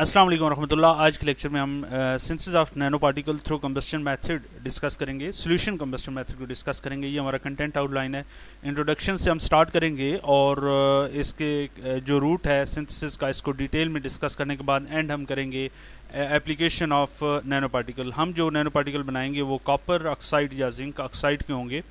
अस्सलाम वालेकुम रहमतुल्लाह आज के लेक्चर में हम synthesis of nanoparticle through combustion method discuss करेंगे सॉल्यूशन कम्बस्टन मेथड को डिस्कस करेंगे ये हमारा कंटेंट आउटलाइन है इंट्रोडक्शन से हम स्टार्ट करेंगे और uh, इसके uh, जो रूट है सिंथेसिस का इसको डिटेल में डिस्कस करने के बाद एंड हम करेंगे एप्लीकेशन ऑफ नैनो पार्टिकल हम जो नैनो पार्टिकल बनाएंगे वो कॉपर ऑक्साइड या जिंक ऑक्साइड के होंगे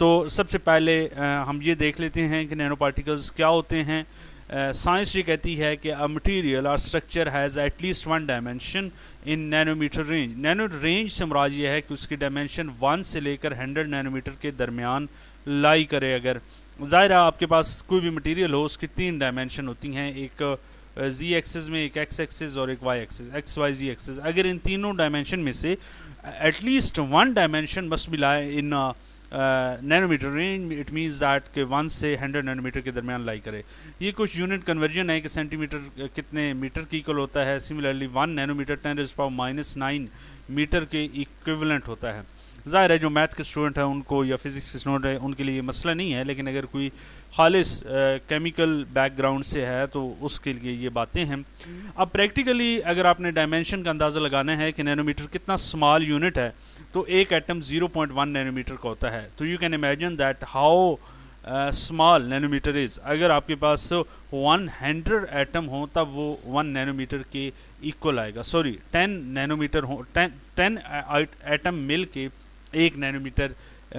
तो सबसे पहले uh, हम ये देख लेते हैं कि नैनो पार्टिकल्स क्या होते हैं साइंस ये कहती है कि अ मटीरियल और structure has at least one dimension in nanometre range nano range से मराज ये है कि उसकी डायमेंशन वन से लेकर हंड्रेड नैनोमीटर के दरमियान लाई करे अगर ज़ाहिर है आपके पास कोई भी मटेरियल हो उसकी तीन डायमेंशन होती हैं एक जी एक्सेस में एक एक्स एक्सेस और एक Y axis X Y Z axis अगर इन तीनों डायमेंशन में से एटलीस्ट वन डायमेंशन मस्ट मिलाए lie in nanometre range it means that के वन से हंड्रेड नैनोमीटर के दरमियान लाई करे ये कुछ यूनिट कन्वर्जन है कि सेंटीमीटर कितने मीटर की इक्वल होता है similarly one nanometre ten raise power minus nine metre के इक्विवलेंट होता है ज़ाहिर है जो मैथ के स्टूडेंट हैं उनको या फिज़िक्स के स्टूडेंट हैं उनके लिए मसला नहीं है लेकिन अगर कोई खालिस केमिकल बैकग्राउंड से है तो उसके लिए ये बातें हैं अब प्रैक्टिकली अगर आपने डायमेंशन का अंदाज़ा लगाना है कि नैनोमीटर कितना स्मॉल यूनिट है तो एक एटम 0.1 नैनोमीटर का होता है तो you can imagine that how small nanometre is अगर आपके पास वन हंड्रेड एटम हो तब वो वन नैनोमीटर के इक्वल आएगा सॉरी टेन नैनोमीटर हो टेन टेन एटम मिल के एक नैनोमीटर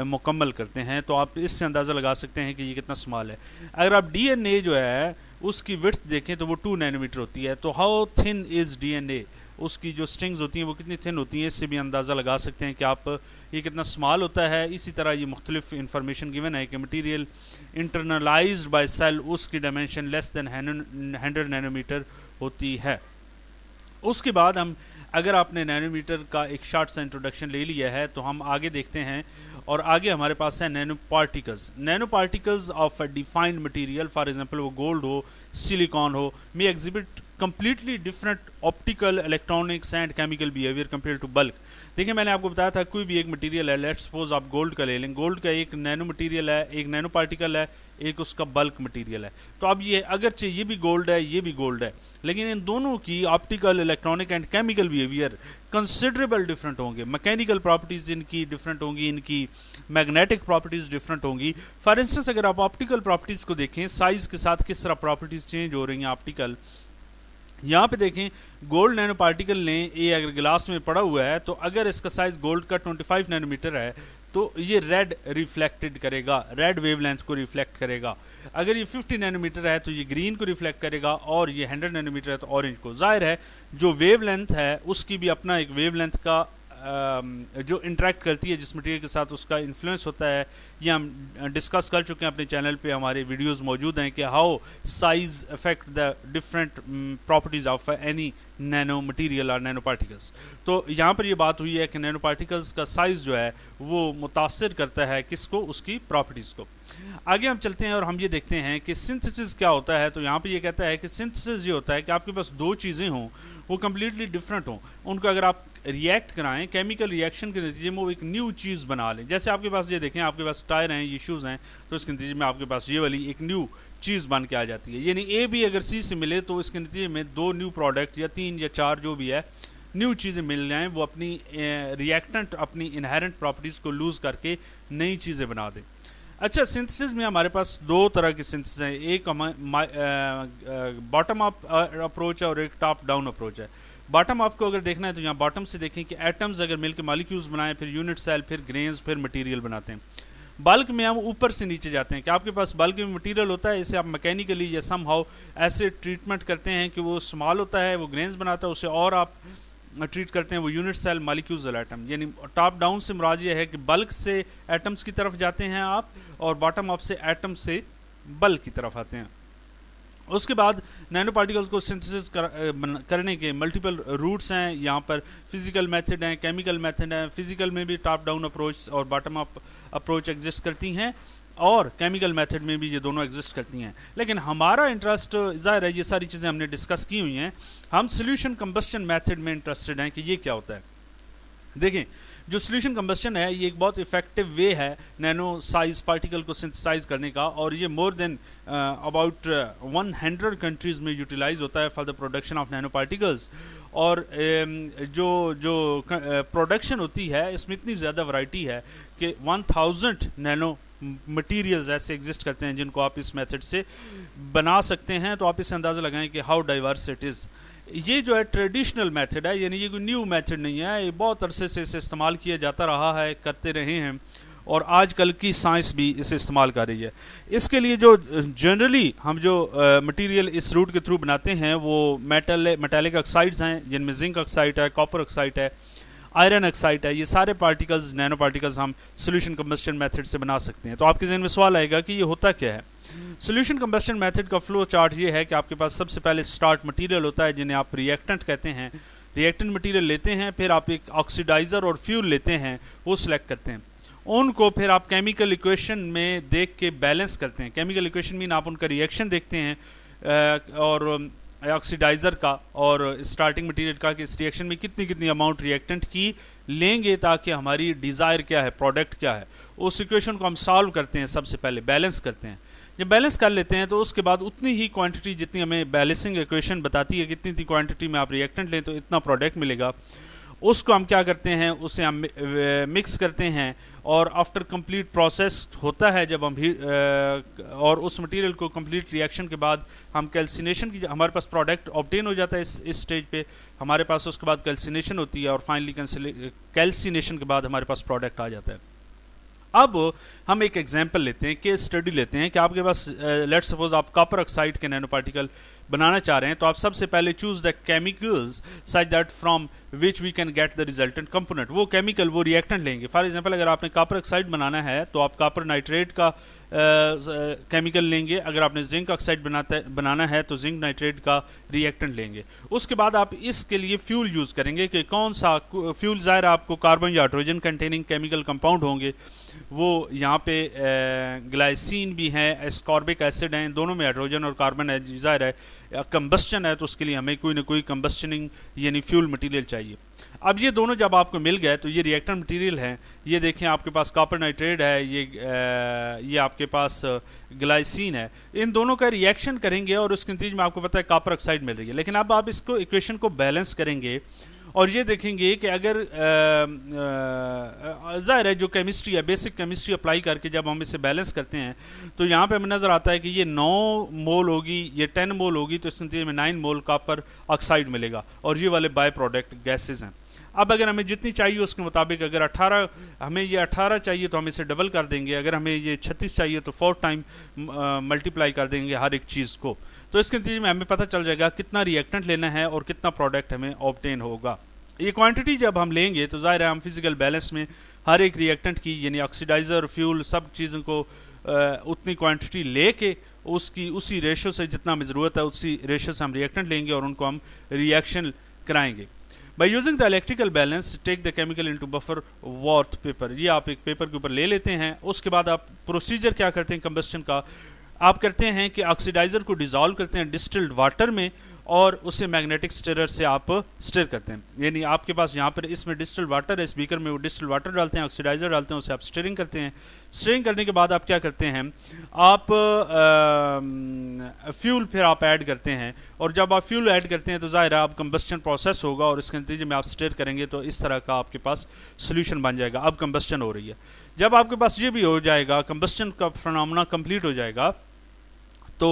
मुकम्मल करते हैं तो आप इससे अंदाज़ा लगा सकते हैं कि ये कितना स्माल है अगर आप डीएनए जो है उसकी विर्थ देखें तो वो टू नैनोमीटर होती है तो हाउ थिन इज़ डीएनए उसकी जो स्ट्रिंग्स होती हैं वो कितनी थिन होती हैं इससे भी अंदाज़ा लगा सकते हैं कि आप ये कितना स्माल होता है इसी तरह ये मुख्तलिफ इंफॉर्मेशन गिवन है कि मटीरियल इंटरनलाइज बाय सेल उसकी dimension less than hundred nanometre होती है उसके बाद हम अगर आपने नैनोमीटर का एक शार्ट सा इंट्रोडक्शन ले लिया है तो हम आगे देखते हैं और आगे हमारे पास है nanoparticles nanoparticles of a defined material for example वो गोल्ड हो सिलिकॉन हो may exhibit completely different optical electronics and chemical behaviour compare to bulk देखिए मैंने आपको बताया था कोई भी एक मटेरियल है लेट्स सपोज आप गोल्ड का ले लें गोल्ड का एक नैनो मटेरियल है एक नैनो पार्टिकल है एक उसका बल्क मटेरियल है तो अब ये अगरचे ये भी गोल्ड है ये भी गोल्ड है लेकिन इन दोनों की optical electronic and chemical behaviour considerable different होंगे मैकेनिकल प्रॉपर्टीज़ इनकी डिफरेंट होंगी इनकी मैग्नेटिक प्रॉपर्टीज़ डिफरेंट होंगी फॉर इंस्टेंस अगर आप ऑप्टिकल प्रॉपर्टीज़ को देखें साइज़ के साथ किस तरह प्रॉपर्टीज़ चेंज हो रही हैं ऑप्टिकल यहाँ पे देखें गोल्ड नैनो पार्टिकल ने ये अगर गिलास में पड़ा हुआ है तो अगर इसका साइज गोल्ड का 25 नैनोमीटर है तो ये रेड रिफ्लेक्टेड करेगा रेड वेवलेंथ को रिफ्लेक्ट करेगा अगर ये 50 नैनोमीटर है तो ये ग्रीन को रिफ्लेक्ट करेगा और ये 100 नैनोमीटर है तो ऑरेंज को जाहिर है जो वेवलेंथ है उसकी भी अपना एक वेवलेंथ का जो इंटरेक्ट करती है जिस मटेरियल के साथ उसका इन्फ्लुएंस होता है ये हम डिस्कस कर चुके हैं अपने चैनल पे हमारे वीडियोस मौजूद हैं कि how size affect the different properties of any nanomaterial और नैनो पार्टिकल्स तो यहाँ पर ये बात हुई है कि नैनो पार्टिकल्स का साइज़ जो है वो मुतासर करता है किसको उसकी प्रॉपर्टीज़ को आगे हम चलते हैं और हम ये देखते हैं कि सिंथेसिस क्या होता है तो यहाँ पर ये कहता है कि सिंथेसिस ये होता है कि आपके पास दो चीज़ें हों वो कम्प्लीटली डिफरेंट हों उनको अगर आप रिएक्ट कराएं केमिकल रिएक्शन के नतीजे में वो एक न्यू चीज़ बना लें जैसे आपके पास ये देखें आपके पास टायर हैं ये शूज़ हैं तो इसके नतीजे में आपके पास ये वाली एक न्यू चीज़ बन के आ जाती है यानी ए भी अगर सी से मिले तो इसके नतीजे में दो न्यू प्रोडक्ट या तीन या चार जो भी है न्यू चीज़ें मिल जाएँ वो अपनी रिएक्टेंट अपनी इनहेरेंट प्रॉपर्टीज़ को लूज़ करके नई चीज़ें बना दें अच्छा सिंथेसिस में हमारे पास दो तरह के सिंथेसिस हैं एक बॉटम अप अप्रोच है और एक टॉप डाउन अप्रोच है बॉटम आपको अगर देखना है तो यहाँ बॉटम से देखें कि एटम्स अगर मिल के मालिक्यूल्स बनाएं फिर यूनिट सेल फिर ग्रेन्स फिर मटेरियल बनाते हैं बल्क में हम ऊपर से नीचे जाते हैं कि आपके पास बल्क में मटेरियल होता है इसे आप मैकेनिकली या सम हाउ ऐसे ट्रीटमेंट करते हैं कि वो स्मॉल होता है वो ग्रेन्स बनाता है उसे और आप ट्रीट करते हैं वो यूनिट सेल मालिक्यूल एटम यानी टॉप डाउन से मुराज यह है कि बल्क से एटम्स की तरफ जाते हैं आप और बॉटम अप से एटम से बल्क की तरफ आते हैं उसके बाद नैनो पार्टिकल को सिंथेसिस कर, करने के मल्टीपल रूट्स हैं यहाँ पर फिजिकल मेथड हैं केमिकल मेथड हैं फिजिकल में भी टॉप डाउन अप्रोच और बॉटम अप अप्रोच एग्जिस्ट करती हैं और केमिकल मेथड में भी ये दोनों एग्जिस्ट करती हैं लेकिन हमारा इंटरेस्ट ज़ाहिर है ये सारी चीज़ें हमने डिस्कस की हुई हैं हम सोल्यूशन कम्बस्टन मैथड में इंटरेस्टेड हैं कि ये क्या होता है देखें जो सोल्यूशन कम्बस्टन है ये एक बहुत इफेक्टिव वे है नैनो साइज पार्टिकल को सिंथेसाइज करने का और ये more than about one hundred countries में यूटिलाइज होता है for the production of nanoparticles और um, जो जो प्रोडक्शन uh, होती है इसमें इतनी ज़्यादा वैरायटी है कि वन थाउजेंड नैनो मटेरियल्स ऐसे एग्जिस्ट करते हैं जिनको आप इस मेथड से बना सकते हैं तो आप इससे अंदाज़ा लगाएं कि हाउ डाइवर्स इट इज़ ये जो है ट्रेडिशनल मेथड है यानी ये कोई न्यू मेथड नहीं है ये बहुत अरसे से इसे इस्तेमाल किया जाता रहा है करते रहे हैं और आजकल की साइंस भी इसे इस्तेमाल कर रही है इसके लिए जो जनरली हम जो मटेरियल इस रूट के थ्रू बनाते हैं वो मेटल मेटेलिक ऑक्साइड्स हैं जिनमें जिंक ऑक्साइड है कॉपर ऑक्साइड है आयरन ऑक्साइड है ये सारे पार्टिकल्स नैनो पार्टिकल्स हम सोल्यूशन कम्बस्टन मैथड से बना सकते हैं तो आपके जहन में सवाल आएगा कि ये होता क्या है सोल्यूशन कम्बस्टन मैथड का फ्लो चार्ट ये है कि आपके पास सबसे पहले स्टार्ट मटीरियल होता है जिन्हें आप रिएक्टेंट कहते हैं रिएक्टेंट मटीरियल लेते हैं फिर आप एक ऑक्सीडाइज़र और फ्यूल लेते हैं वो सिलेक्ट करते हैं उनको फिर आप केमिकल इक्वेशन में देख के बैलेंस करते हैं केमिकल इक्वेशन मीन आप उनका रिएक्शन देखते हैं और ऑक्सीडाइज़र का और स्टार्टिंग मटेरियल का कि इस रिएक्शन में कितनी कितनी अमाउंट रिएक्टेंट की लेंगे ताकि हमारी डिज़ायर क्या है प्रोडक्ट क्या है उस इक्वेशन को हम सॉल्व करते हैं सबसे पहले बैलेंस करते हैं जब बैलेंस कर लेते हैं तो उसके बाद उतनी ही क्वांटिटी जितनी हमें बैलेंसिंग इक्वेशन बताती है कितनी इतनी क्वान्टिटी में आप रिएक्टेंट लें तो इतना प्रोडक्ट मिलेगा उसको हम क्या करते हैं उसे हम मिक्स करते हैं और आफ्टर कंप्लीट प्रोसेस होता है जब हम भी और उस मटेरियल को कंप्लीट रिएक्शन के बाद हम कैल्सिनेशन की हमारे पास प्रोडक्ट ऑप्टेन हो जाता है इस इस स्टेज पे हमारे पास उसके बाद कैल्सिनेशन होती है और फाइनली कैल्सिनेशन के बाद हमारे पास प्रोडक्ट आ जाता है अब हम एक एग्जाम्पल लेते हैं केस स्टडी लेते हैं कि आपके पास लेट सपोज आप कॉपर ऑक्साइड के नैनो पार्टिकल बनाना चाह रहे हैं तो आप सबसे पहले choose the chemicals such that from which we can get the resultant component वो केमिकल वो रिएक्टेंट लेंगे फॉर एग्जांपल अगर आपने कापर ऑक्साइड बनाना है तो आप कापर नाइट्रेट का केमिकल लेंगे अगर आपने जिंक ऑक्साइड बनाता बनाना है तो जिंक नाइट्रेट का रिएक्टेंट लेंगे उसके बाद आप इसके लिए फ्यूल यूज़ करेंगे कि कौन सा फ्यूल ज़ाहिर आपको कार्बन या हाइड्रोजन कंटेनिंग केमिकल कंपाउंड होंगे वो यहाँ पे ग्लाइसिन भी हैं एस्कॉर्बिक एसिड हैं दोनों में हाइड्रोजन और कार्बन है ज़ाहिर है कंबस्चन है तो उसके लिए हमें कोई ना कोई कंबस्चनिंग यानी फ्यूल मटेरियल चाहिए अब ये दोनों जब आपको मिल गए तो ये रिएक्टर मटेरियल हैं ये देखें आपके पास कॉपर नाइट्रेट है ये आ, ये आपके पास ग्लाइसिन है इन दोनों का रिएक्शन करेंगे और उसके नतीजे में आपको पता है कॉपर ऑक्साइड मिल रही है लेकिन अब आप इसको इक्वेशन को बैलेंस करेंगे और ये देखेंगे कि अगर ज़ाहिर है जो केमिस्ट्री है बेसिक केमिस्ट्री अप्लाई करके जब हम इसे बैलेंस करते हैं तो यहाँ पे हमें नज़र आता है कि ये नौ मोल होगी ये टेन मोल होगी तो इस नतीजे में नाइन मोल कापर ऑक्साइड मिलेगा और ये वाले बाय प्रोडक्ट गैसेज हैं अब अगर हमें जितनी चाहिए उसके मुताबिक अगर 18 हमें ये 18 चाहिए तो हम इसे डबल कर देंगे अगर हमें ये 36 चाहिए तो फोर टाइम मल्टीप्लाई कर देंगे हर एक चीज़ को तो इसके नतीजे में हमें पता चल जाएगा कितना रिएक्टेंट लेना है और कितना प्रोडक्ट हमें ऑप्टेन होगा ये क्वांटिटी जब हम लेंगे तो ज़ाहिर है हम फिज़िकल बैलेंस में हर एक रिएक्टेंट की यानी ऑक्सीडाइज़र फ्यूल सब चीज़ों को उतनी क्वांटिटी लेके उसकी उसी रेशो से जितना हमें ज़रूरत है उसी रेशो से हम रिएक्टेंट लेंगे और उनको हम रिएक्शन कराएंगे by using the electrical balance take the chemical into buffer worth paper ये आप एक पेपर के ऊपर ले लेते हैं उसके बाद आप प्रोसीजर क्या करते हैं कंबस्टन का आप करते हैं कि ऑक्सीडाइजर को डिजॉल्व करते हैं डिस्टिल्ड वाटर में और उसे मैग्नेटिक स्टिरर से आप स्टिर करते हैं यानी आपके पास यहाँ पर इसमें डिजिटल वाटर है स्पीकर में वो डिजिटल वाटर डालते हैं ऑक्सीडाइजर डालते हैं उसे आप स्टेरिंग करते हैं स्टेरिंग करने के बाद आप क्या करते हैं आप आ, फ्यूल फिर आप ऐड करते हैं और जब आप फ्यूल ऐड करते हैं तो ज़ाहिर है आप कंबस्टन प्रोसेस होगा और इसके नतीजे में आप स्टेयर करेंगे तो इस तरह का आपके पास सोल्यूशन बन जाएगा अब कम्बस्टन हो रही है जब आपके पास ये भी हो जाएगा कंबस्टन का फनामना कंप्लीट हो जाएगा तो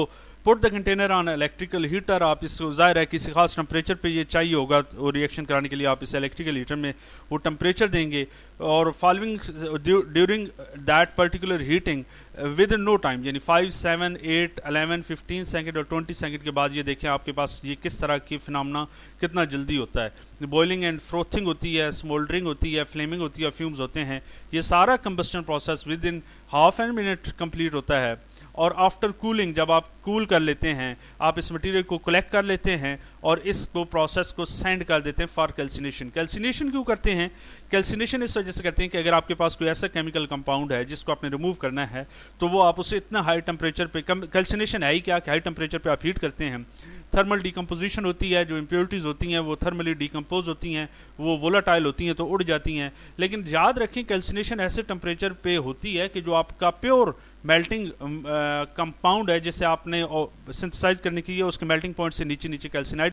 put the container on electrical heater आप इसको ज़ाहिर है किसी खास टेम्परेचर पे ये चाहिए होगा और रिएक्शन कराने के लिए आप इसे इलेक्ट्रिकल हीटर में वो टेम्परेचर देंगे और following during that particular heating with no time यानी five seven eight eleven fifteen second और ट्वेंटी सेकेंड के बाद ये देखें आपके पास ये किस तरह की फिनमना कितना जल्दी होता है बॉइलिंग एंड फ्रोथिंग होती है स्मोल्डरिंग होती है फ्लेमिंग होती है फ्यूम्स होते हैं ये सारा combustion process within half an minute complete होता है और आफ्टर कूलिंग जब आप कूल कर लेते हैं आप इस मटेरियल को कलेक्ट कर लेते हैं और इसको प्रोसेस को सेंड कर देते हैं फॉर कैल्सिनेशन कैल्सिनेशन क्यों करते हैं कैल्सिनेशन इस वजह से करते हैं कि अगर आपके पास कोई ऐसा केमिकल कंपाउंड है जिसको आपने रिमूव करना है तो वो आप उसे इतना हाई टेम्परेचर पर कैल्सिनेशन है ही क्या हाई टेम्परेचर पर आप हीट करते हैं थर्मल डिकम्पोजिशन होती है जो इम्प्योरिटीज़ होती हैं वो थर्मली डिकम्पोज होती हैं वो वोलाटाइल होती हैं तो उड़ जाती हैं लेकिन याद रखें कैल्सिनेशन ऐसे टेम्परेचर पे होती है कि जो आपका प्योर मेल्टिंग कंपाउंड है जैसे आपने सिंथेसाइज करने की है उसके मेल्टिंग पॉइंट से नीचे नीचे कैल्सिनाइड